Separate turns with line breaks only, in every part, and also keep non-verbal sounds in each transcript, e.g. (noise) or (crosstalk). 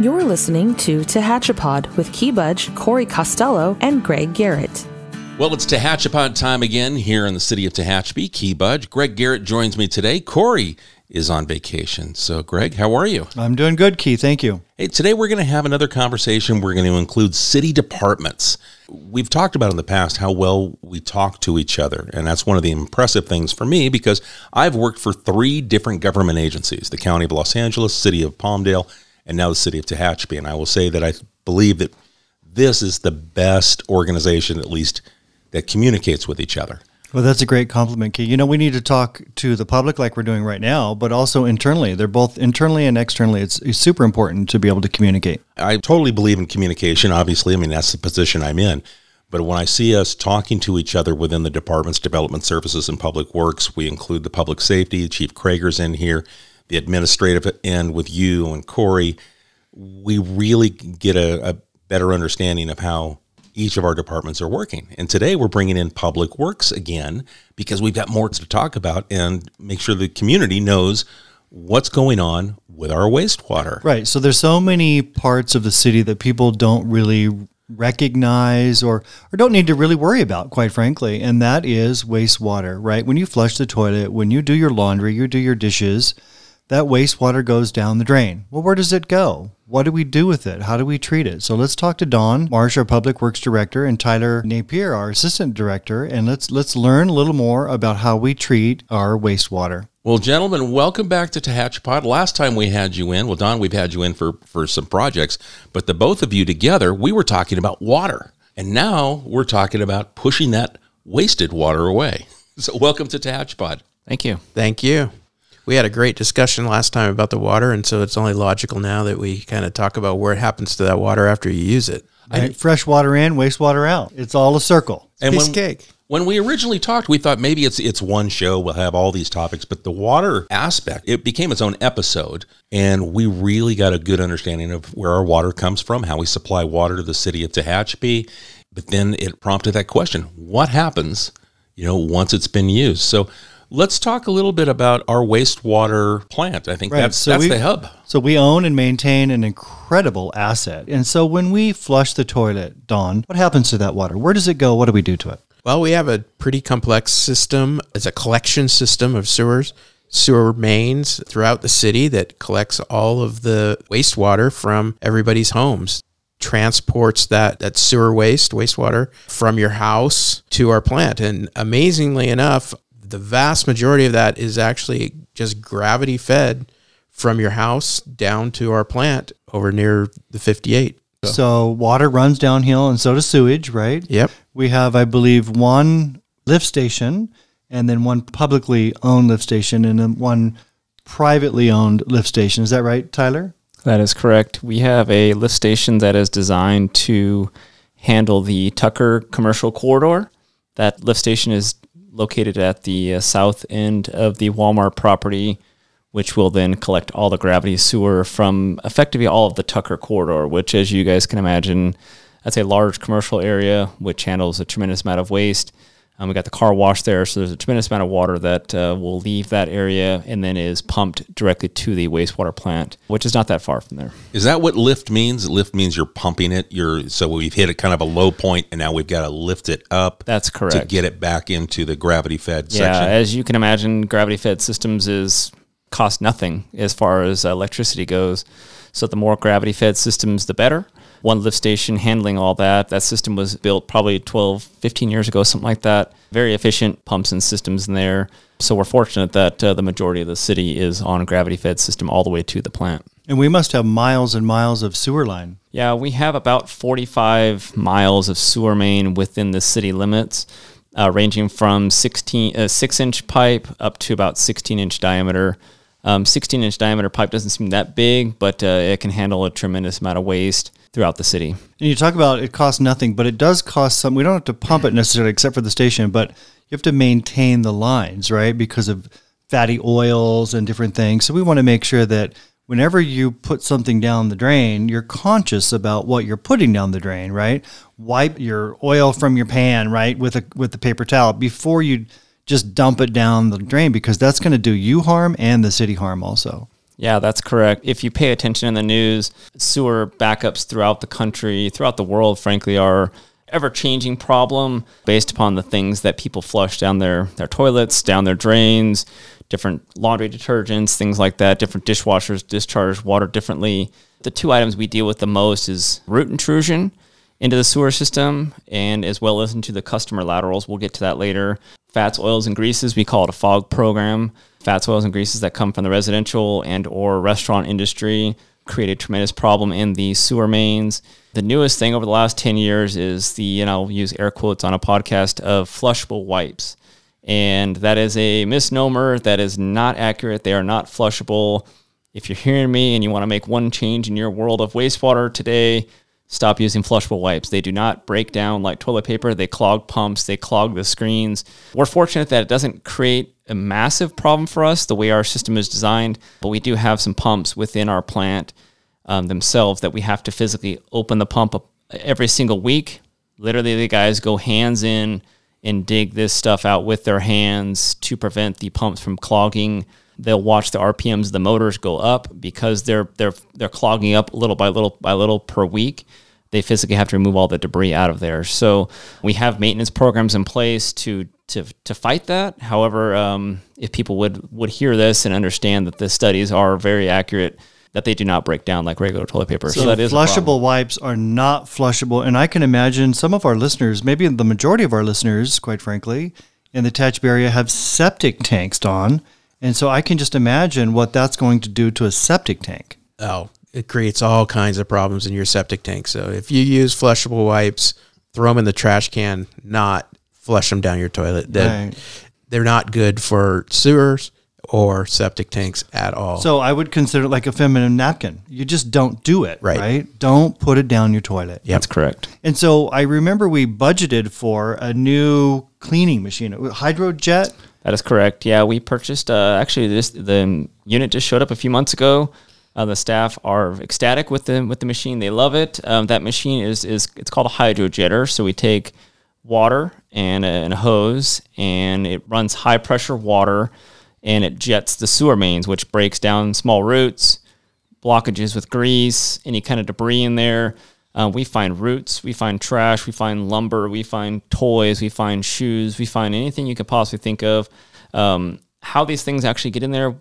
You're listening to Tehachapod with Key Budge, Corey Costello, and Greg Garrett. Well, it's Tehachapod time again here in the city of Tehachapi. Key Budge, Greg Garrett joins me today. Corey is on vacation. So, Greg, how are you?
I'm doing good, Key. Thank you.
Hey, today we're going to have another conversation. We're going to include city departments. We've talked about in the past how well we talk to each other. And that's one of the impressive things for me because I've worked for three different government agencies the County of Los Angeles, City of Palmdale, and now the city of Tehachapi. And I will say that I believe that this is the best organization, at least, that communicates with each other.
Well, that's a great compliment, Key. You know, we need to talk to the public like we're doing right now, but also internally. They're both internally and externally. It's, it's super important to be able to communicate.
I totally believe in communication, obviously. I mean, that's the position I'm in. But when I see us talking to each other within the departments, development services, and public works, we include the public safety. Chief Krager's in here the administrative end with you and Corey, we really get a, a better understanding of how each of our departments are working. And today we're bringing in public works again because we've got more to talk about and make sure the community knows what's going on
with our wastewater. Right. So there's so many parts of the city that people don't really recognize or or don't need to really worry about quite frankly and that is wastewater right when you flush the toilet when you do your laundry you do your dishes that wastewater goes down the drain. Well, where does it go? What do we do with it? How do we treat it? So let's talk to Don, Marsh, our public works director, and Tyler Napier, our assistant director, and let's let's learn a little more about how we treat our wastewater.
Well, gentlemen, welcome back to Tehachapod. Last time we had you in, well, Don, we've had you in for, for some projects, but the both of you together, we were talking about water. And now we're talking about pushing that wasted water away. (laughs) So welcome to Tehachapod. Thank you. Thank
you we had a great discussion last time about the water, and so it's only logical now that we kind of
talk about where it happens to that water after you use it.
Right? Fresh water in, wastewater out. It's all a circle. It's and piece when, cake.
When we originally talked, we thought maybe it's it's one show. We'll have all these topics, but the water aspect it became its own episode, and we really got a good understanding of where our water comes from, how we supply water to the city of Tehachapi. But then it prompted that question: What happens, you know, once it's been used? So Let's talk a little bit about our wastewater plant. I think right. that's, so that's we, the hub.
So we own and maintain an incredible asset. And so when we flush the toilet, Don, what happens to that water? Where does it go? What do we do to it?
Well, we have a pretty complex system. It's a collection system of sewers, sewer mains throughout the city that collects all of the wastewater from everybody's homes transports that, that sewer waste, wastewater from your house to our plant. And amazingly enough, the vast majority of that is actually just gravity fed from your house down to our plant over near the 58.
So. so. water runs downhill and so does sewage, right? Yep. We have, I believe, one lift station and then one publicly owned lift station and then one privately owned lift station. Is that right, Tyler?
That is correct. We have a lift station that is designed to handle the Tucker commercial corridor. That lift station is located at the uh, south end of the Walmart property, which will then collect all the gravity sewer from effectively all of the Tucker corridor, which, as you guys can imagine, that's a large commercial area which handles a tremendous amount of waste. Um, we got the car wash there, so there's a tremendous amount of water that uh, will leave that area and then is pumped directly to the wastewater plant, which is not that far from there. Is that what
lift means? Lift means you're pumping it. You're so we've hit a kind of a low point, and now we've got to lift it up. That's correct to get it back into the gravity fed. Yeah, section.
as you can imagine, gravity fed systems is cost nothing as far as electricity goes. So the more gravity fed systems, the better one lift station handling all that. That system was built probably 12, 15 years ago, something like that. Very efficient pumps and systems in there. So we're fortunate that uh, the majority of the city is on a gravity fed system all the way to the plant.
And we must have miles and miles of sewer line.
Yeah, we have about 45 miles of sewer main within the city limits. Uh, ranging from 16 uh, six inch pipe up to about 16 inch diameter. Um, 16 inch diameter pipe doesn't seem that big, but uh, it can handle a tremendous amount of waste throughout the city.
And you talk about it costs nothing, but it does cost some. We don't have to pump it necessarily, except for the station, but you have to maintain the lines, right? Because of fatty oils and different things. So we want to make sure that whenever you put something down the drain, you're conscious about what you're putting down the drain, right? Wipe your oil from your pan, right, with a with the paper towel before you just dump it down the drain because that's going to do you harm and the city harm also.
Yeah, that's correct. If you pay attention in the news, sewer backups throughout the country, throughout the world, frankly, are ever changing problem based upon the things that people flush down their, their toilets, down their drains, different laundry detergents, things like that. Different dishwashers discharge water differently. The two items we deal with the most is root intrusion into the sewer system and as well as into the customer laterals. We'll get to that later. Fats, oils, and greases, we call it a fog program fats, oils, and greases that come from the residential and or restaurant industry create a tremendous problem in the sewer mains. The newest thing over the last 10 years is the, and I'll use air quotes on a podcast, of flushable wipes. And that is a misnomer. That is not accurate. They are not flushable. If you're hearing me and you want to make one change in your world of wastewater today, stop using flushable wipes. They do not break down like toilet paper. They clog pumps, they clog the screens. We're fortunate that it doesn't create a massive problem for us the way our system is designed, but we do have some pumps within our plant um, themselves that we have to physically open the pump up every single week. Literally, the guys go hands in and dig this stuff out with their hands to prevent the pumps from clogging they'll watch the RPMs the motors go up because they're they're they're clogging up little by little by little per week they physically have to remove all the debris out of there. So we have maintenance programs in place to to to fight that. However, um, if people would would hear this and understand that the studies are very accurate, that they do not break down like regular toilet paper. So, so that is flushable
wipes are not flushable, and I can imagine some of our listeners, maybe the majority of our listeners, quite frankly, in the Tatchby area have septic tanks on, and so I can just imagine what that's going to do to a septic tank. Oh, it creates all kinds
of problems in your septic tank. So if you use flushable wipes, throw them in the trash can, not flush them down your toilet. They're, right. they're not good for sewers or septic tanks at all. So
I would consider it like a feminine napkin. You just don't do it, right? right? Don't put it down your toilet. Yep. That's correct. And so I remember we budgeted for a new cleaning machine, Hydrojet. That is correct. Yeah, we purchased. Uh, actually,
this the unit just showed up a few months ago. Uh, the staff are ecstatic with the with the machine. They love it. Um, that machine is is it's called a hydrojetter. So we take water and a, and a hose, and it runs high pressure water, and it jets the sewer mains, which breaks down small roots, blockages with grease, any kind of debris in there. Uh, we find roots, we find trash, we find lumber, we find toys, we find shoes, we find anything you could possibly think of. Um, how these things actually get in there,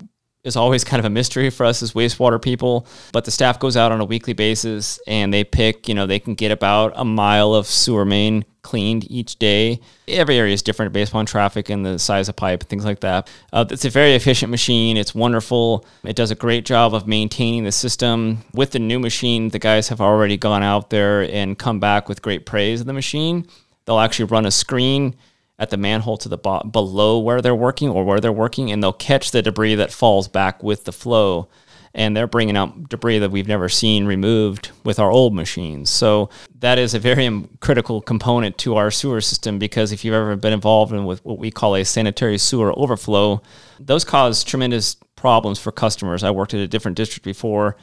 is always kind of a mystery for us as wastewater people. But the staff goes out on a weekly basis and they pick, you know, they can get about a mile of sewer main cleaned each day. Every area is different based upon traffic and the size of pipe and things like that. Uh, it's a very efficient machine. It's wonderful. It does a great job of maintaining the system. With the new machine, the guys have already gone out there and come back with great praise of the machine. They'll actually run a screen at the manhole to the bottom below where they're working or where they're working, and they'll catch the debris that falls back with the flow. And they're bringing out debris that we've never seen removed with our old machines. So that is a very um, critical component to our sewer system because if you've ever been involved in with what we call a sanitary sewer overflow, those cause tremendous problems for customers. I worked at a different district before,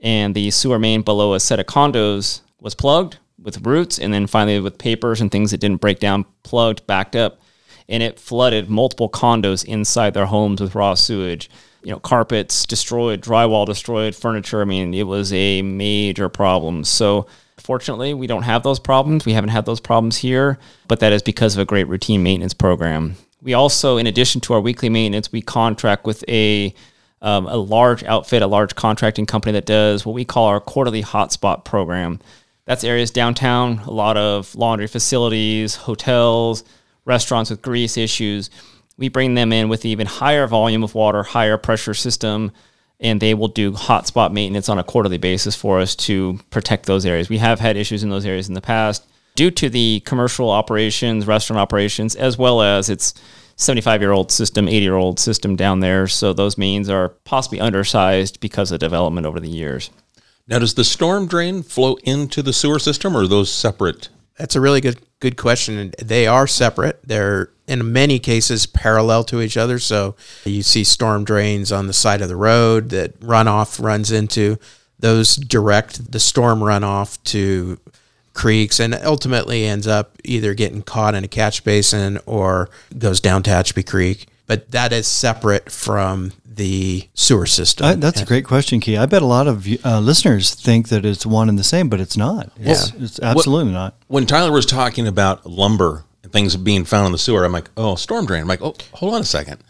and the sewer main below a set of condos was plugged with roots, and then finally with papers and things that didn't break down, plugged, backed up, and it flooded multiple condos inside their homes with raw sewage. You know, carpets destroyed, drywall destroyed, furniture. I mean, it was a major problem. So, fortunately, we don't have those problems. We haven't had those problems here, but that is because of a great routine maintenance program. We also, in addition to our weekly maintenance, we contract with a um, a large outfit, a large contracting company that does what we call our quarterly hotspot program. That's areas downtown, a lot of laundry facilities, hotels, restaurants with grease issues. We bring them in with even higher volume of water, higher pressure system, and they will do hotspot maintenance on a quarterly basis for us to protect those areas. We have had issues in those areas in the past due to the commercial operations, restaurant operations, as well as its 75 year old system, 80 year old system down there. So those means are possibly undersized because of development over the years. Now, does the storm drain flow into the sewer system, or are those separate? That's a really good good question. They
are separate. They're in many cases parallel to each other. So you see storm drains on the side of the road that runoff runs into. Those direct the storm runoff to creeks and ultimately ends up either getting caught in a catch basin or goes down to Hatchby Creek but that is separate from
the sewer system.
I, uh, that's and, a
great question, Key. I bet a lot of uh, listeners think that it's one and the same, but it's not. It's, yeah. it's absolutely what, not.
When Tyler was talking about lumber and things being found in the sewer, I'm like, oh, storm drain. I'm like, oh, hold on a second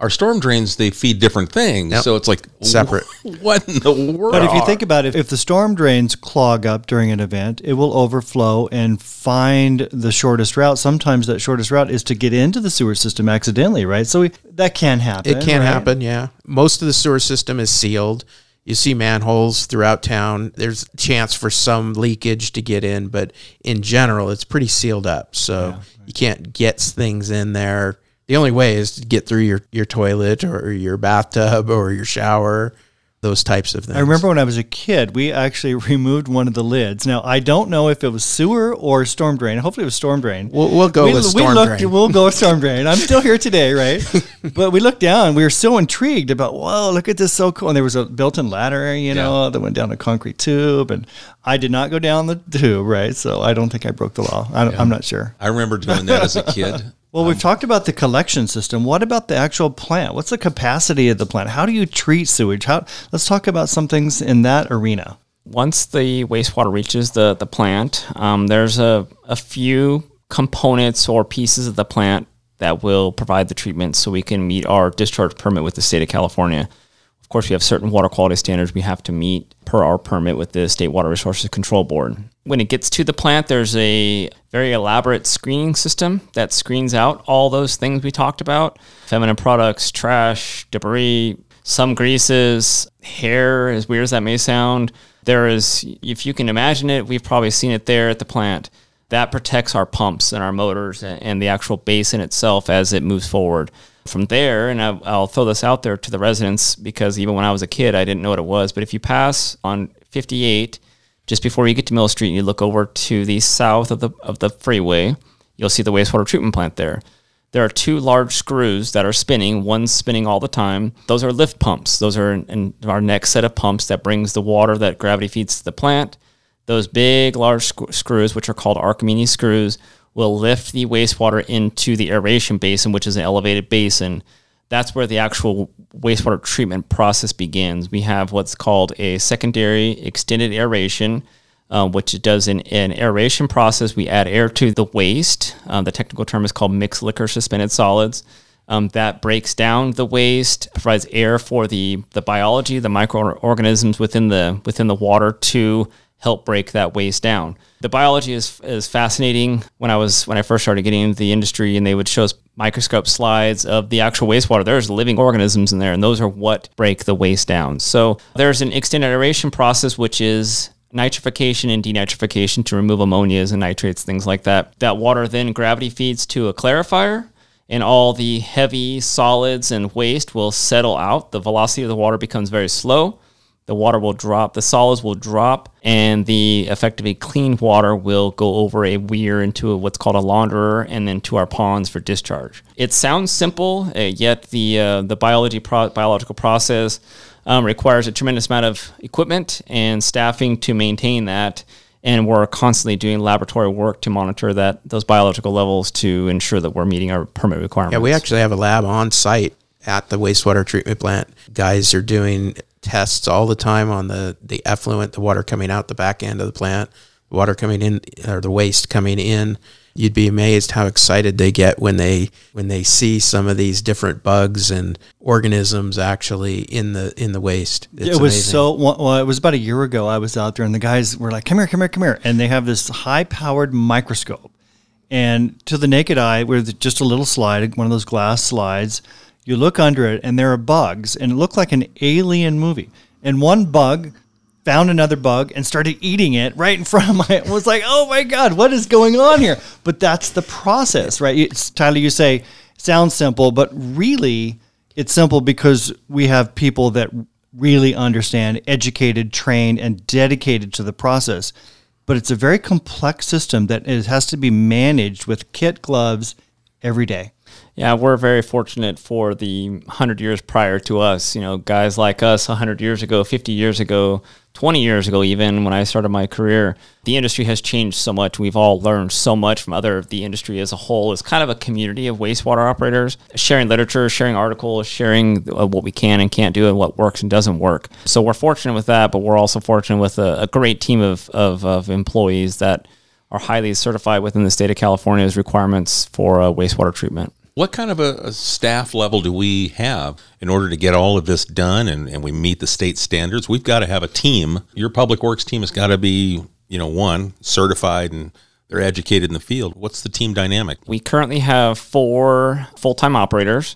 our storm drains they feed different things yep. so it's like separate (laughs) what in the world but if you think
about it if the storm drains clog up during an event it will overflow and find the shortest route sometimes that shortest route is to get into the sewer system accidentally right so we, that can happen it can right? happen yeah
most of the sewer system is sealed you see manholes throughout town there's a chance for some leakage to get in but in general it's pretty sealed up so yeah, you can't get things in there the only way is to get through your, your toilet or your bathtub or your shower those types of things. I remember
when I was a kid, we actually (laughs) removed one of the lids. Now I don't know if it was sewer or storm drain. Hopefully, it was storm drain. We'll, we'll go we, with storm we looked, drain. We'll go with (laughs) storm drain. I'm still here today, right? (laughs) but we looked down. We were so intrigued about whoa, look at this, so cool. And there was a built-in ladder, you know, yeah. that went down a concrete tube. And I did not go down the tube, right? So I don't think I broke the law. I am yeah. not sure. I remember doing that as a kid. Well, um, we've talked about the collection system. What about the actual plant? What's the capacity of the plant? How do you treat sewage? How, let's talk about some things in that arena. Once the
wastewater reaches the, the plant, um, there's a, a few components or pieces of the plant that will provide the treatment so we can meet our discharge permit with the state of California. Of course, we have certain water quality standards we have to meet per our permit with the State Water Resources Control Board. When it gets to the plant, there's a very elaborate screening system that screens out all those things we talked about feminine products, trash, debris, some greases, hair, as weird as that may sound. There is, if you can imagine it, we've probably seen it there at the plant. That protects our pumps and our motors and the actual basin itself as it moves forward. From there, and I'll throw this out there to the residents because even when I was a kid, I didn't know what it was. But if you pass on 58 just before you get to Mill Street, and you look over to the south of the of the freeway. You'll see the wastewater treatment plant there. There are two large screws that are spinning. One's spinning all the time. Those are lift pumps. Those are in, in our next set of pumps that brings the water that gravity feeds to the plant. Those big, large sc- screws, which are called Archimedes screws, will lift the wastewater into the aeration basin, which is an elevated basin that's where the actual wastewater treatment process begins. We have what's called a secondary extended aeration, uh, which it does in an aeration process. We add air to the waste. Um, the technical term is called mixed liquor suspended solids. Um, that breaks down the waste, provides air for the the biology, the microorganisms within the within the water to help break that waste down the biology is is fascinating. When I was when I first started getting into the industry, and they would show us microscope slides of the actual wastewater. There's living organisms in there, and those are what break the waste down. So there's an extended aeration process, which is nitrification and denitrification to remove ammonias and nitrates, things like that. That water then gravity feeds to a clarifier and all the heavy solids and waste will settle out. The velocity of the water becomes very slow the water will drop, the solids will drop, and the effectively clean water will go over a weir into a, what's called a launderer and then to our ponds for discharge. It sounds simple, uh, yet the, uh, the biology pro- biological process um, requires a tremendous amount of equipment and staffing to maintain that. And we're constantly doing laboratory work to monitor that those biological levels to ensure that we're meeting our permit requirements. Yeah, we actually have a lab on site at the wastewater treatment plant.
Guys are doing tests all the time on the, the effluent, the water coming out the back end of the plant, water coming in or the waste coming in. You'd be amazed how excited they get when they when they see some of these different bugs and organisms actually in the in the waste. It's it was amazing. so
well. It was about a year ago. I was out there, and the guys were like, "Come here, come here, come here!" And they have this high powered microscope, and to the naked eye, with just a little slide, one of those glass slides you look under it, and there are bugs, and it looked like an alien movie. And one bug found another bug and started eating it right in (laughs) front of my. It was like, oh my god, what is going on here? But that's the process, right? It's, Tyler, you say sounds simple, but really, it's simple because we have people that really understand, educated, trained, and dedicated to the process. But it's a very complex system that is, has to be managed with kit gloves every day yeah, we're very fortunate for the 100 years prior to
us. You know, guys like us 100 years ago, 50 years ago, 20 years ago, even when I started my career, the industry has changed so much. We've all learned so much from other, the industry as a whole is kind of a community of wastewater operators, sharing literature, sharing articles, sharing uh, what we can and can't do and what works and doesn't work. So we're fortunate with that, but we're also fortunate with a, a great team of, of, of employees that are highly certified within the state of California's requirements for uh, wastewater treatment.
What kind of a, a, staff level do we have in order to get all of this done and, and we meet the state standards? We've got to have a team. Your public works team has got to be,
you know, one, certified and they're educated in the field. What's the team dynamic? We currently have four full time operators.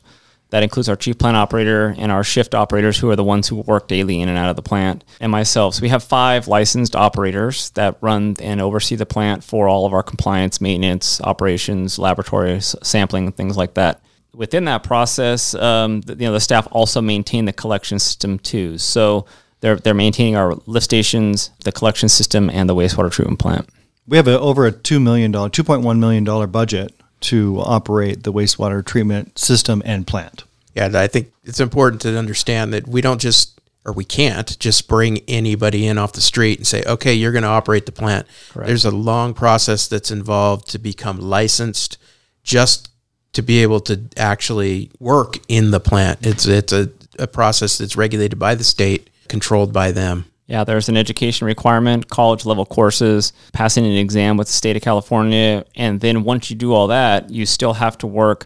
That includes our chief plant operator and our shift operators, who are the ones who work daily in and out of the plant, and myself. So we have five licensed operators that run and oversee the plant for all of our compliance, maintenance, operations, laboratories, sampling, things like that. Within that process, um, you know, the staff also maintain the collection system too. So they're, they're maintaining our lift stations, the collection system, and the wastewater treatment plant.
We have a, over a $2 million, $2.1 million budget to operate the wastewater treatment system and plant. Yeah, I think it's important to
understand that we don't just or we can't just bring anybody in off the street and say, okay, you're going to operate the plant. Correct. There's a long process that's involved to become licensed just to be able to actually work in the plant. It's, it's a, a
process that's regulated by the state, controlled by them. Yeah, there's an education requirement, college level courses, passing an exam with the state of California. And then once you do all that, you still have to work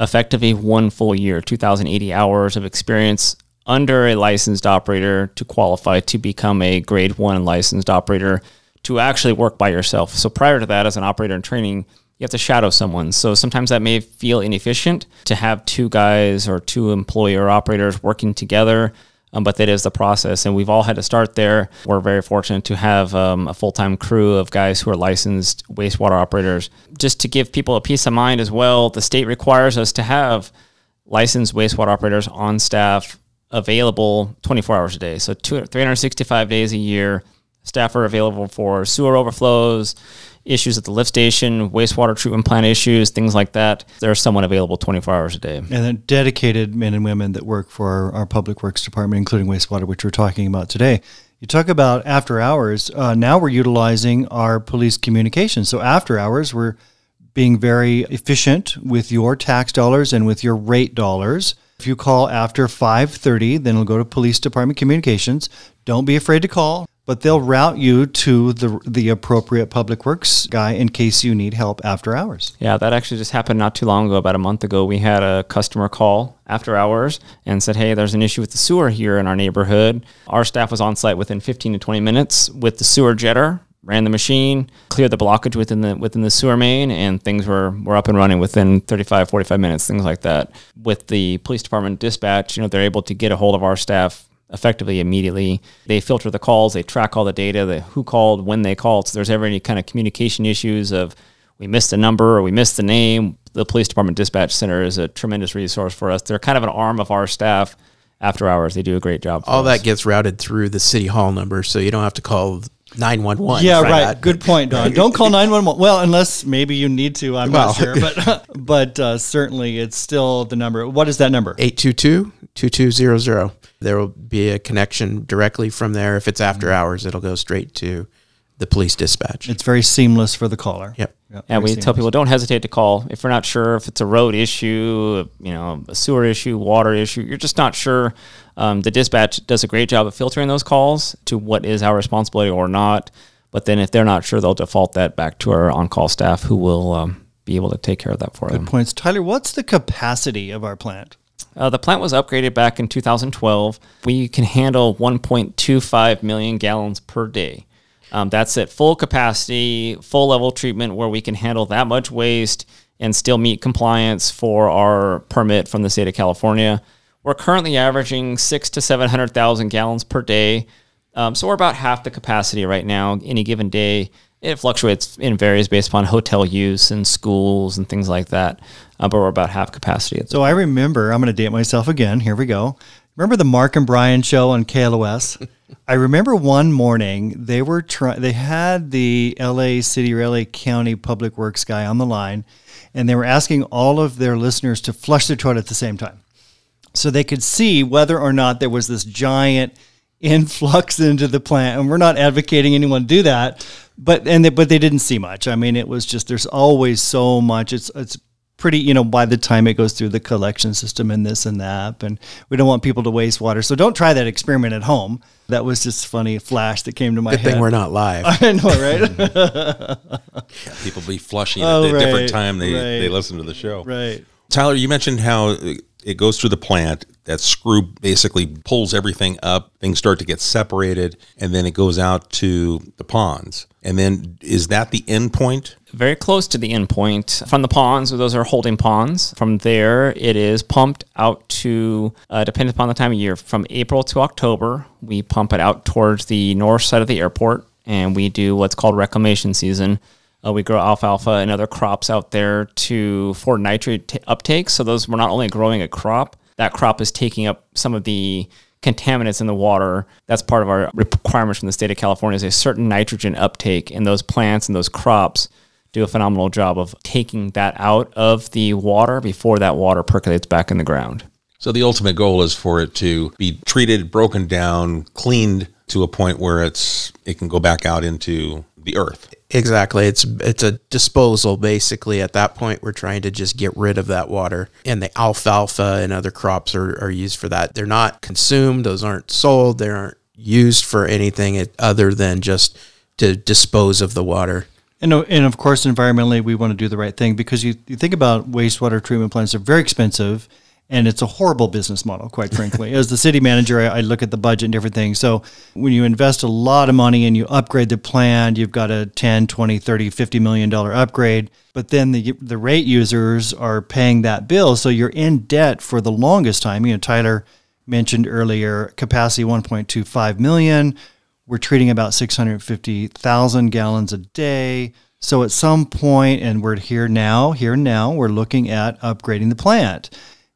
effectively one full year, 2,080 hours of experience under a licensed operator to qualify to become a grade one licensed operator to actually work by yourself. So prior to that, as an operator in training, you have to shadow someone. So sometimes that may feel inefficient to have two guys or two employer operators working together um, but that is the process. And we've all had to start there. We're very fortunate to have um, a full time crew of guys who are licensed wastewater operators. Just to give people a peace of mind as well, the state requires us to have licensed wastewater operators on staff available 24 hours a day. So two, 365 days a year, Staff are available for sewer overflows, issues at the lift station, wastewater treatment plant issues, things like that. There's someone available 24 hours a day. And
then dedicated men and women that work for our, our public works department, including wastewater, which we're talking about today. You talk about after hours. Uh, now we're utilizing our police communication. So after hours, we're being very efficient with your tax dollars and with your rate dollars. If you call after 5:30, then it'll go to police department communications. Don't be afraid to call but they'll route you to the the appropriate public works guy in case you need help after hours.
Yeah, that actually just happened not too long ago. About a month ago, we had a customer call after hours and said, "Hey, there's an issue with the sewer here in our neighborhood." Our staff was on site within 15 to 20 minutes with the sewer jetter, ran the machine, cleared the blockage within the within the sewer main, and things were, were up and running within 35, 45 minutes, things like that. With the police department dispatch, you know, they're able to get a hold of our staff effectively immediately. They filter the calls, they track all the data, the who called, when they called. So there's ever any kind of communication issues of we missed a number or we missed the name. The police department dispatch center is a tremendous resource for us. They're kind of an arm of our staff after hours. They do a great job. All us. that gets routed through the city hall number, so you don't have to call 911.
Yeah, right. That. Good point, Don. Don't call 911. Well, unless maybe you need to. I'm well, not sure. But, (laughs) (laughs) but uh, certainly it's still the number. What is that number? 822 2200.
There will be a connection directly from there. If it's after mm -hmm. hours, it'll go straight to
the police dispatch. It's very seamless for the caller. Yep and we tell
people don't hesitate to call if we're not sure if it's a road issue, you know, a sewer issue, water issue. You're just not sure. Um, the dispatch does a great job of filtering those calls to what is our responsibility or not. But then if they're not sure, they'll default that back to our on-call staff who will um, be able to take care of that for
Good them. Good points, Tyler. What's the capacity of our plant?
Uh, the plant was upgraded back in 2012. We can handle 1.25 million gallons per day. Um, that's at full capacity, full level treatment where we can handle that much waste and still meet compliance for our permit from the state of California. We're currently averaging six to 700,000 gallons per day. Um, so we're about half the capacity right now, any given day. It fluctuates and varies based upon hotel use and schools and things like that. Uh, but we're about half capacity.
So I remember, I'm going to date myself again. Here we go. Remember the Mark and Brian show on KLOS? (laughs) I remember one morning they were trying. They had the LA City or LA County Public Works guy on the line, and they were asking all of their listeners to flush their toilet at the same time, so they could see whether or not there was this giant influx (laughs) into the plant. And we're not advocating anyone do that, but and they, but they didn't see much. I mean, it was just there's always so much. It's it's pretty, you know, by the time it goes through the collection system and this and that. And we don't want people to waste water. So don't try that experiment at home. That was just funny flash that came to my Good head. thing we're not live. (laughs) I know, right? (laughs) yeah, people be flushing oh, at a right, different time they, right. they listen to the show. Right.
Tyler, you mentioned how it goes through the plant. That screw basically pulls everything up. Things start to get separated, and then it goes out to the ponds.
And then is that the end point? very close to the endpoint from the ponds. So those are holding ponds. From there, it is pumped out to, uh, depending upon the time of year, from April to October, we pump it out towards the north side of the airport and we do what's called reclamation season. Uh, we grow alfalfa and other crops out there to for nitrate uptake. So those we're not only growing a crop, that crop is taking up some of the contaminants in the water. That's part of our requirements from the state of California is a certain nitrogen uptake in those plants and those crops do a phenomenal job of taking that out of the water before that water percolates back in the ground.
So the ultimate goal is for it to be treated, broken down, cleaned to a point where it's it can go back out into the earth. Exactly. It's it's a disposal basically. At that point, we're trying to
just get rid of that water. And the alfalfa and other crops are, are used for that. They're not consumed, those aren't sold, they aren't used for anything other than just to dispose of the water.
And, and of course, environmentally, we want to do the right thing because you, you think about wastewater treatment plants, are very expensive and it's a horrible business model, quite (laughs) frankly. As the city manager, I, I, look at the budget and different things. So when you invest a lot of money and you upgrade the plan, you've got a 10, 20, 30, 50 million dollar upgrade, but then the the rate users are paying that bill, so you're in debt for the longest time. You know, Tyler mentioned earlier capacity 1.25 million we're treating about 650,000 gallons a day. So at some point, and we're here now, here now, we're looking at upgrading the plant.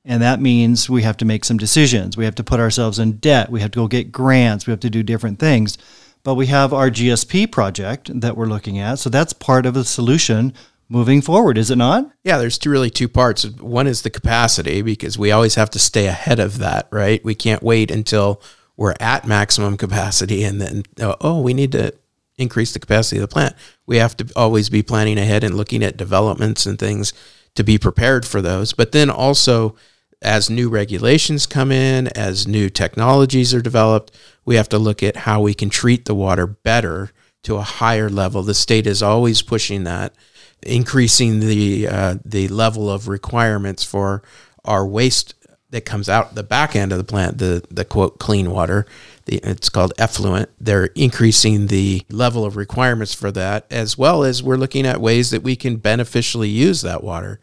And that means we have to make some decisions. We have to put ourselves in debt. We have to go get grants. We have to do different things. But we have our GSP project that we're looking at. So that's part of the solution moving forward, is it not? Yeah, there's two, really
two parts. One is the capacity because we always have to stay ahead of that, right? We can't wait until we're at maximum capacity and then uh, oh we need to increase the capacity of the plant we have to always be planning ahead and looking at developments and things to be prepared for those but then also as new regulations come in as new technologies are developed we have to look at how we can treat the water better to a higher level the state is always pushing that increasing the uh, the level of requirements for our waste that comes out the back end of the plant, the the quote clean water, the, it's called effluent. They're increasing the level of requirements for that, as well as we're looking at ways that we can beneficially use that water,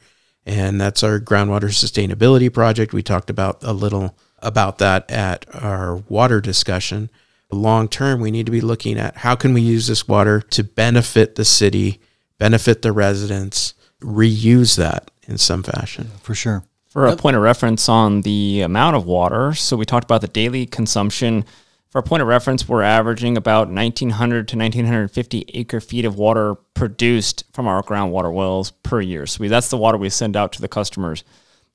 and that's our groundwater sustainability project. We talked about a little about that at our water discussion. Long term, we need to be looking at how can we use this water to benefit the city, benefit the residents, reuse that in
some fashion. For sure.
For a point of reference on the amount of water, so we talked about the daily consumption. For a point of reference, we're averaging about 1,900 to 1,950 acre feet of water produced from our groundwater wells per year. So we, that's the water we send out to the customers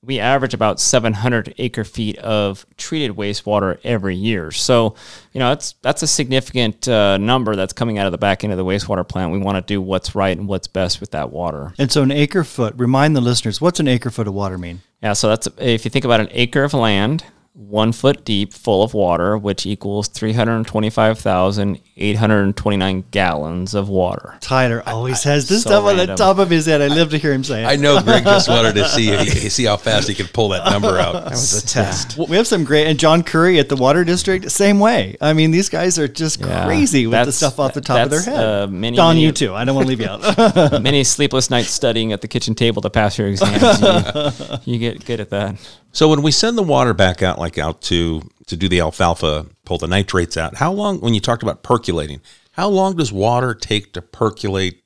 we average about 700 acre feet of treated wastewater every year. So, you know, that's that's a significant uh, number that's coming out of the back end of the wastewater plant. We want to do what's right and what's best with that water.
And so, an acre foot. Remind the listeners, what's an acre foot of water mean?
Yeah, so that's if you think about an acre of land, one foot deep, full of water, which equals 325,829 gallons of water.
Tyler always I, has this so stuff random. on the top of his head. I, love to hear him say it. I know Greg just (laughs) wanted to
see he, see how fast he could pull that number out. that was a test.
Yeah. We have some great, and John Curry at the Water District, same way. I mean, these guys are just yeah, crazy with the stuff off the top of their head. Uh, many, Don, many, you too. I don't want to leave you
out. (laughs) many sleepless nights studying at the kitchen table to pass your (laughs) exams. You, you get good at that.
So when we send the water back out, like out to to do the alfalfa, pull the nitrates out. How long? When you talked about percolating, how long does water take to percolate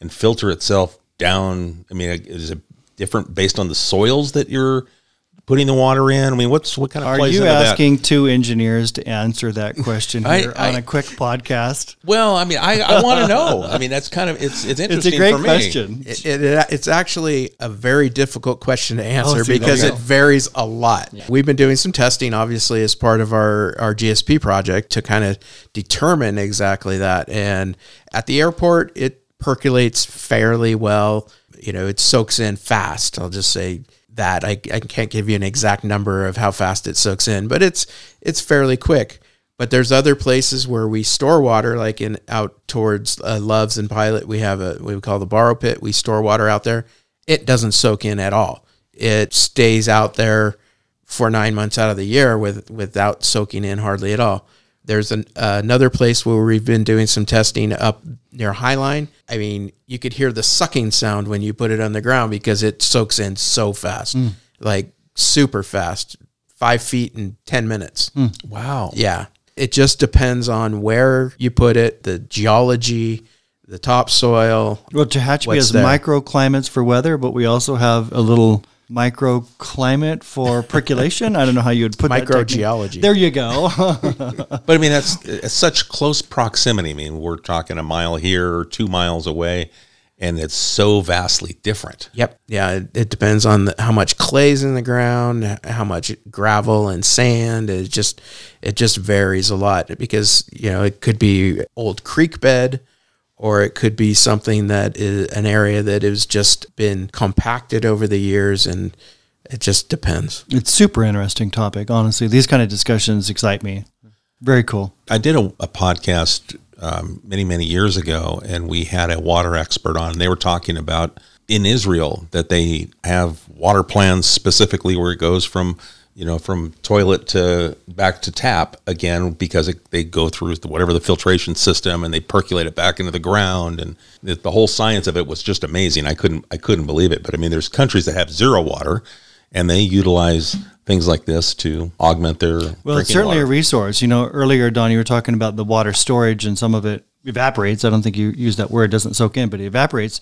and filter itself down? I mean, is it different based on the soils that you're putting the water in? I mean, what's what kind of are you asking that? two
engineers to answer that question (laughs) here I, I, on a quick podcast?
Well, I mean, I, I want to know. I mean, that's kind of it's it's interesting. It's a great question. It,
it, it's actually a very
difficult question to answer oh, because it varies a lot. Yeah. We've been doing some testing, obviously, as part of our our GSP project to kind of determine exactly that. And at the airport, it percolates fairly well. You know, it soaks in fast. I'll just say that. I, I can't give you an exact number of how fast it soaks in, but it's it's fairly quick. But there's other places where we store water, like in out towards uh, Loves and Pilot. We have a we call the borrow pit. We store water out there. It doesn't soak in at all. It stays out there for nine months out of the year with without soaking in hardly at all. There's an, uh, another place where we've been doing some testing up near Highline. I mean, you could hear the sucking sound when you put it on the ground because it soaks in so fast, mm. like super fast, five feet in 10 minutes. Mm. Wow. Yeah. It just depends on where you put it, the geology,
the topsoil. Well, Tehachapi has there. microclimates for weather, but we also have a little microclimate for percolation. I don't know how you would put microgeology. There you go. (laughs) but
I mean, that's uh, such close proximity. I mean, we're talking a mile here or two miles away, and it's so vastly different. Yep. Yeah. It, it depends
on the, how much clay's in the ground, how much gravel and sand. It just it just varies a lot because you know it could be old creek bed or it could be something that is an area that has just been compacted over the
years and it just depends. It's super interesting topic, honestly. These kind of discussions excite me. Very cool.
I did a, a podcast um, many many years ago, and we had a water expert on. They were talking about in Israel that they have water plans specifically where it goes from you know, from toilet to back to tap again because it, they go through whatever the filtration system and they percolate it back into the ground and it, the whole science of it was just amazing. I couldn't I couldn't believe it. But I mean, there's countries that have zero water, and they utilize things like this to augment their. Well, it's certainly
water. a resource. You know, earlier Don, you were talking about the water storage and some of it evaporates. I don't think you use that word; it doesn't soak in, but it evaporates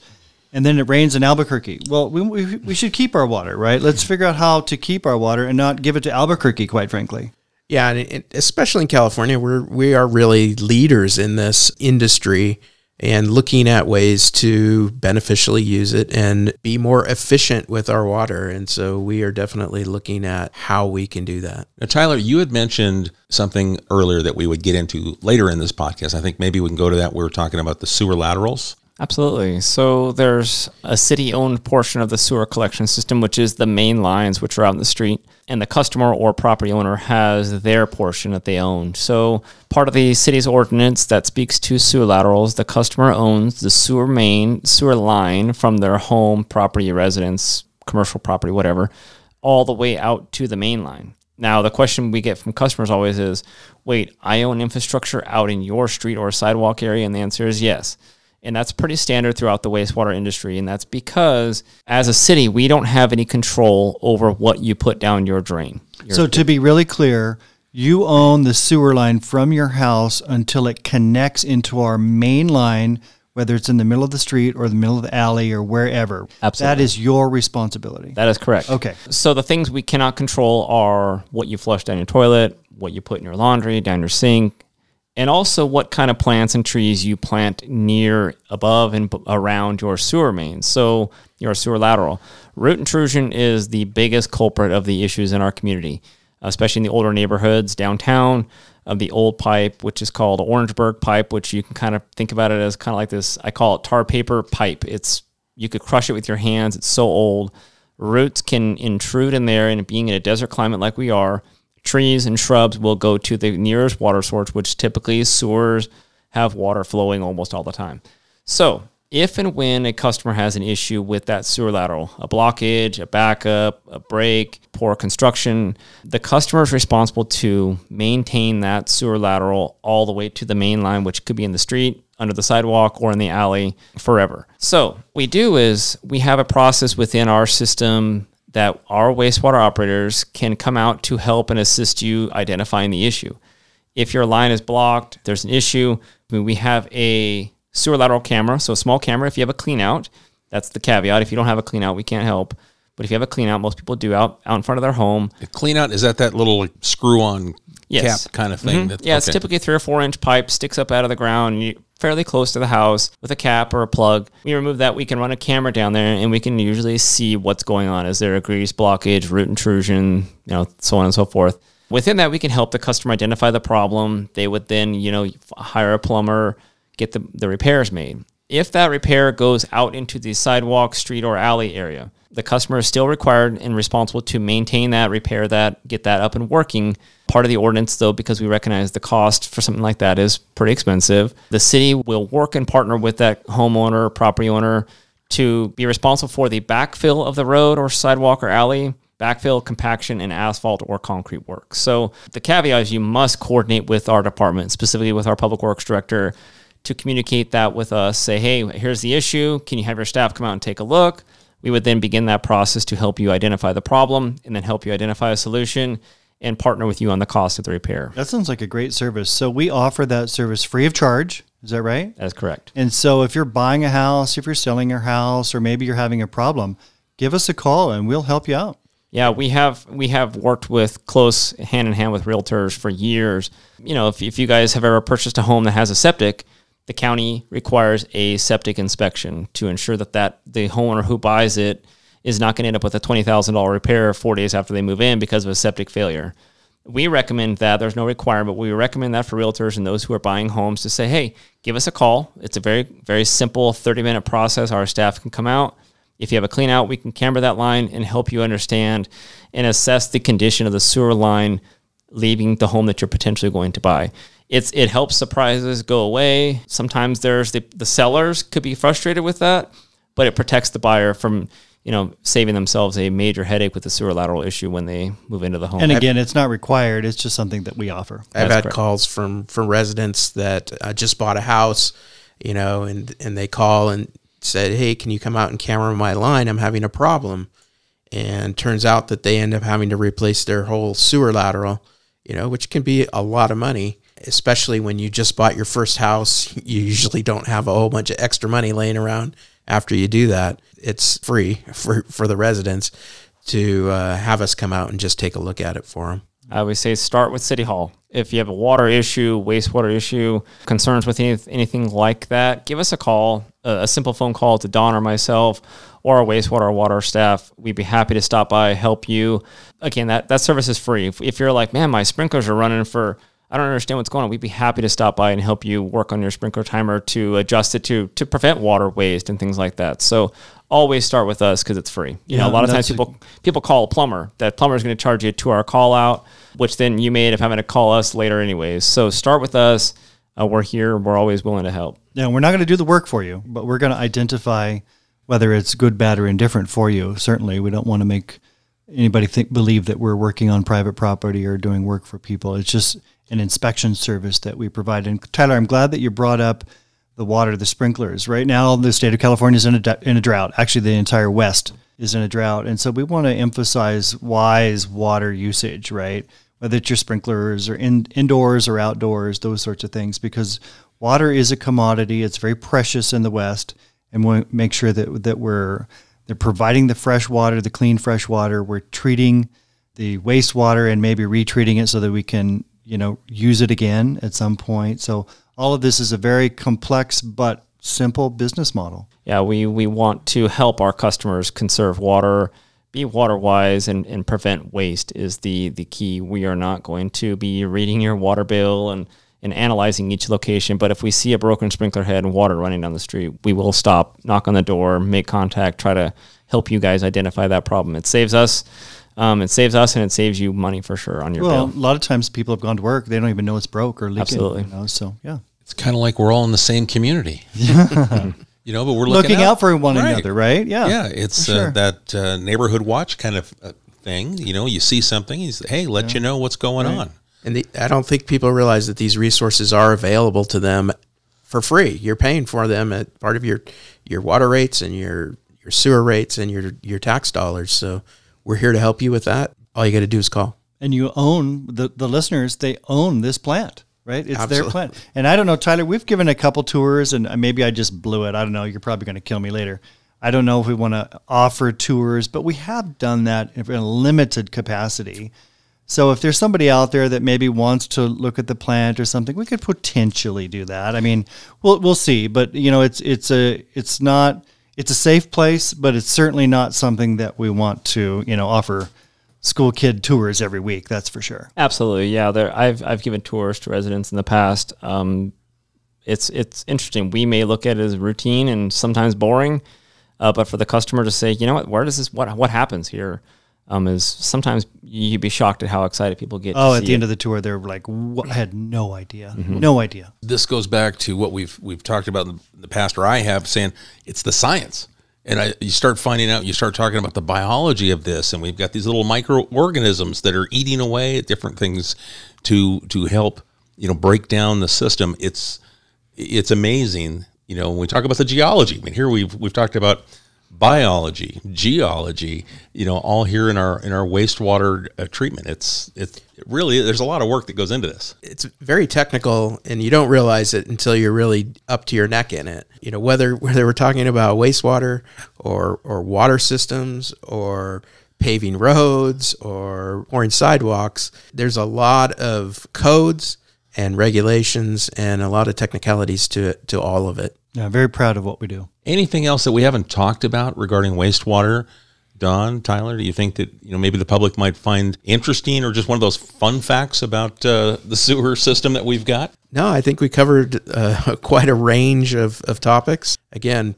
and then it rains in Albuquerque. Well, we, we, we, should keep our water, right? Let's figure out how to keep our water and not give it to Albuquerque, quite frankly.
Yeah, and it, especially in California, we're we are really leaders in this industry and looking at ways to beneficially use it and be more efficient with our water. And so we are definitely looking at how we can do that.
Now, Tyler, you had mentioned something earlier that we would get into later in this podcast. I think maybe we can go to that. We were talking about the sewer
laterals Absolutely. So there's a city owned portion of the sewer collection system, which is the main lines which are out in the street, and the customer or property owner has their portion that they own. So part of the city's ordinance that speaks to sewer laterals, the customer owns the sewer main, sewer line from their home, property, residence, commercial property, whatever, all the way out to the main line. Now, the question we get from customers always is wait, I own infrastructure out in your street or sidewalk area? And the answer is yes. And that's pretty standard throughout the wastewater industry. And that's because as a city, we don't have any control over what you put down your drain. Your so, to
be really clear, you own the sewer line from your house until it connects into our main line, whether it's in the middle of the street or the middle of the alley or wherever. Absolutely. That is your responsibility.
That is correct. Okay. So, the things we cannot control are what you flush down your toilet, what you put in your laundry, down your sink, and also what kind of plants and trees you plant near, above, and around your sewer mains. So, your sewer lateral. Root intrusion is the biggest culprit of the issues in our community, especially in the older neighborhoods downtown. Of the old pipe, which is called Orangeburg pipe, which you can kind of think about it as kind of like this. I call it tar paper pipe. It's you could crush it with your hands. It's so old. Roots can intrude in there, and being in a desert climate like we are, Trees and shrubs will go to the nearest water source, which typically sewers have water flowing almost all the time. So, if and when a customer has an issue with that sewer lateral, a blockage, a backup, a break, poor construction, the customer is responsible to maintain that sewer lateral all the way to the main line, which could be in the street, under the sidewalk, or in the alley forever. So, what we do is we have a process within our system that our wastewater operators can come out to help and assist you identifying the issue. If your line is blocked, there's an issue. I mean, we have a sewer lateral camera, so a small camera. If you have a clean out, that's the caveat. If you don't have a clean out, we can't help. But if you have a clean out, most people do out out in front of their home. The clean out is that that little like, screw on yes. cap kind of thing. Mm-hmm. That, yeah, okay. it's typically three or four inch pipe sticks up out of the ground. You fairly close to the house with a cap or a plug. We remove that, we can run a camera down there and we can usually see what's going on. Is there a grease blockage, root intrusion, you know, so on and so forth. Within that, we can help the customer identify the problem. They would then, you know, hire a plumber, get the, the repairs made. If that repair goes out into the sidewalk, street, or alley area, the customer is still required and responsible to maintain that, repair that, get that up and working. Part of the ordinance, though, because we recognize the cost for something like that is pretty expensive, the city will work and partner with that homeowner, property owner, to be responsible for the backfill of the road or sidewalk or alley, backfill, compaction, and asphalt or concrete work. So the caveat is you must coordinate with our department, specifically with our public works director, to communicate that with us. Say, hey, here's the issue. Can you have your staff come out and take a look? We would then begin that process to help you identify the problem and then help you identify a solution and partner with you on the cost of the repair.
That sounds like a great service. So we offer that service free of charge. Is that right? That's correct. And so if you're buying a house, if you're selling your house, or maybe you're having a problem, give us a call and we'll help you out.
Yeah, we have we have worked with close hand in hand with realtors for years. You know, if, if you guys have ever purchased a home that has a septic, the county requires a septic inspection to ensure that, that the homeowner who buys it is not going to end up with a $20,000 repair four days after they move in because of a septic failure. We recommend that. There's no requirement. We recommend that for realtors and those who are buying homes to say, hey, give us a call. It's a very, very simple 30 minute process. Our staff can come out. If you have a clean out, we can camera that line and help you understand and assess the condition of the sewer line leaving the home that you're potentially going to buy it's it helps surprises go away. Sometimes there's the, the sellers could be frustrated with that, but it protects the buyer from you know, saving themselves a major headache with the sewer lateral issue when they move into the home. And again,
it's not required; it's just something that we offer. I've That's had correct.
calls from from residents that uh, just bought a house, you know, and and they call and said, "Hey, can you come out and camera my line? I'm having a problem." And turns out that they end up having to replace their whole sewer lateral, you know, which can be a lot of money especially when you just bought your first house, you usually don't have a whole bunch of extra money laying around after you do that. It's free for, for the residents
to uh, have us come out and
just take a look at it for them.
I always say start with City Hall. If you have a water issue, wastewater issue, concerns with any, anything like that, give us a call, a, a simple phone call to Don or myself or our wastewater or water staff. We'd be happy to stop by, help you. Again, that, that service is free. If, if you're like, man, my sprinklers are running for I don't understand what's going on. We'd be happy to stop by and help you work on your sprinkler timer to adjust it to to prevent water waste and things like that. So always start with us because it's free. You yeah, know, a lot of times people a- people call a plumber. That plumber is going to charge you a two hour call out, which then you may end up having to call us later anyways. So start with us. Uh, we're here. We're always willing to help.
Yeah, we're not going to do the work for you, but we're going to identify whether it's good, bad, or indifferent for you. Certainly, we don't want to make anybody think believe that we're working on private property or doing work for people. It's just an inspection service that we provide. And Tyler, I'm glad that you brought up the water, the sprinklers. Right now, the state of California is in a, in a drought. Actually, the entire West is in a drought. And so we want to emphasize wise water usage, right? Whether it's your sprinklers or in, indoors or outdoors, those sorts of things, because water is a commodity. It's very precious in the West. And we make sure that, that we're they're providing the fresh water, the clean fresh water. We're treating the wastewater and maybe retreating it so that we can you know, use it again at some point. So all of this is a very complex but simple business model.
Yeah, we, we want to help our customers conserve water, be water wise, and, and prevent waste is the, the key. We are not going to be reading your water bill and, and analyzing each location. But if we see a broken sprinkler head and water running down the street, we will stop, knock on the door, make contact, try to help you guys identify that problem. It saves us um, it saves us and it saves you money for sure on your well, bill.
a lot of times people have gone to work, they don't even know it's broke or leaking. Absolutely. You know, so yeah,
it's kind of like we're all in the same community. (laughs) (laughs)
you know,
but we're looking, looking out. out. for one right. another, right? Yeah, yeah. It's uh, sure. uh, that uh, neighborhood watch kind of uh, thing. You know, you see something, you say, hey, let yeah. you know what's going right. on. And the, I don't
think people realize that these resources are available to them for free. You're paying for them at part of your your water rates and your your sewer rates and your your tax dollars. So we're here to help you with that. All you got to do is call.
And you own the, the listeners, they own this plant, right? It's Absolutely. their plant. And I don't know, Tyler, we've given a couple tours and uh, maybe I just blew it. I don't know. You're probably going to kill me later. I don't know if we want to offer tours, but we have done that in a limited capacity. So if there's somebody out there that maybe wants to look at the plant or something, we could potentially do that. I mean, we'll we'll see, but you know, it's it's a it's not it's a safe place, but it's certainly not something that we want to, you know, offer school kid tours every week. That's for sure.
Absolutely, yeah. There, I've I've given tours to residents in the past. Um, it's it's interesting. We may look at it as routine and sometimes boring, uh, but for the customer to say, you know what, where does this what what happens here? um, is sometimes you'd be shocked at how excited people get. Oh, at the it. end of
the tour, they're like, I had no idea, mm -hmm. no idea.
This goes back to what we've we've talked about in the past, or
I have saying it's the science, and I, you start finding out, you start talking about the biology of this, and we've got these little microorganisms that are eating away at different things to to help you know break down the system. It's it's amazing, you know, when we talk about the geology. I mean, here we've we've talked about biology, geology, you know, all here in our in our wastewater uh, treatment. It's it's it really there's a lot of work that goes into this.
It's very technical, and you don't realize it until you're really up to your neck in it. You know, whether whether we're talking about wastewater or or water systems or paving roads or pouring sidewalks, there's a lot of codes
and regulations and a lot of technicalities to to all of it.
Yeah, very proud of what we do.
Anything else that we haven't talked about regarding wastewater? Don, Tyler, do you think that you know maybe the public might find interesting or just one of those fun facts about uh, the sewer system that we've got?
No, I think we covered uh, (laughs) quite a range of, of topics. Again,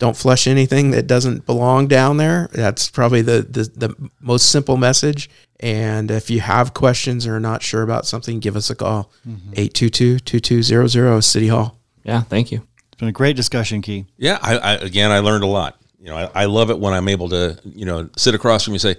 don't flush anything that doesn't belong down there. That's probably the, the, the most simple message. And if you have questions or are not sure about something, give us a call mm-hmm. 822 2200 City Hall. Yeah, thank you.
It's been a great discussion,
Key. Yeah, I, I again, I learned a lot. You know, I, I, love it when I'm able to, you know, sit across from you and say,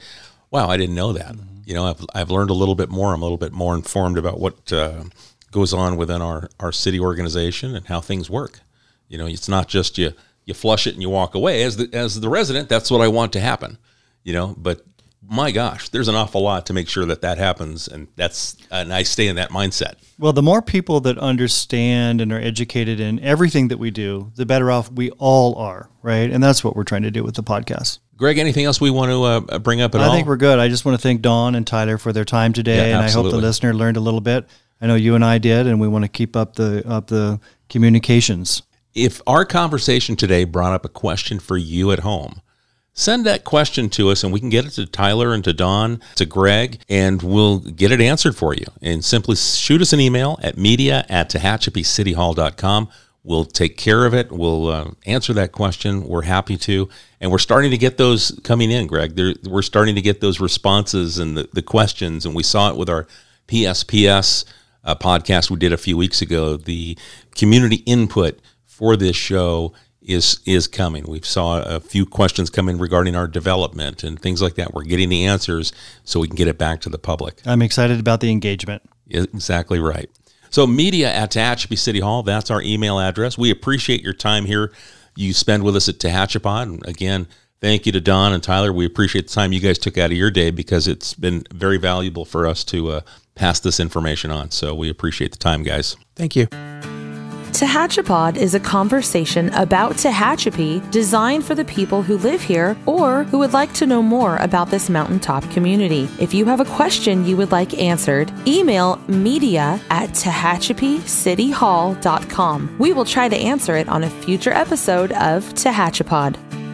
"Wow, I didn't know that." Mm-hmm. You know, I've I've learned a little bit more. I'm a little bit more informed about what uh, goes on within our our city organization and how things work. You know, it's not just you you flush it and you walk away as the as the resident. That's what I want to happen. You know, but my gosh, there's an awful lot to make sure that that happens, and that's and I stay in that mindset.
Well, the more people that understand and are educated in everything that we do, the better off we all are, right? And that's what we're trying to do with the podcast. Greg, anything else we want to uh, bring up at I all? I think we're good. I just want to thank Dawn and Tyler for their time today, yeah, and I hope the listener learned a little bit. I know you and I did, and we want to keep up the up the communications. If our conversation
today brought up a question for you at home send that question to us and we can get it to Tyler and to Don, to Greg, and we'll get it answered for you. And simply shoot us an email at media at tehachapiecityhall.com. We'll take care of it. We'll uh, answer that question. We're happy to. And we're starting to get those coming in, Greg. They're, we're starting to get those responses and the, the questions. And we saw it with our PSPS uh, podcast we did a few weeks ago, the community input for this show is is coming. We saw a few questions come in regarding our development and things like that. We're getting the answers so we can get it back to the public.
I'm excited about the engagement.
Exactly right. So media at Tehachapi City Hall, that's our email address. We appreciate your time here you spend with us at Tehachapi. And again, thank you to Don and Tyler. We appreciate the time you guys took out of your day because it's been very valuable for us to uh, pass this information on. So we appreciate the time, guys. Thank you. Tehachapod is a conversation about Tehachapi designed for the people who live here or who would like to know more about this mountaintop community. If you have a question you would like answered, email media at tehachapicityhall.com. We will try to answer it on a future episode of Tehachapod.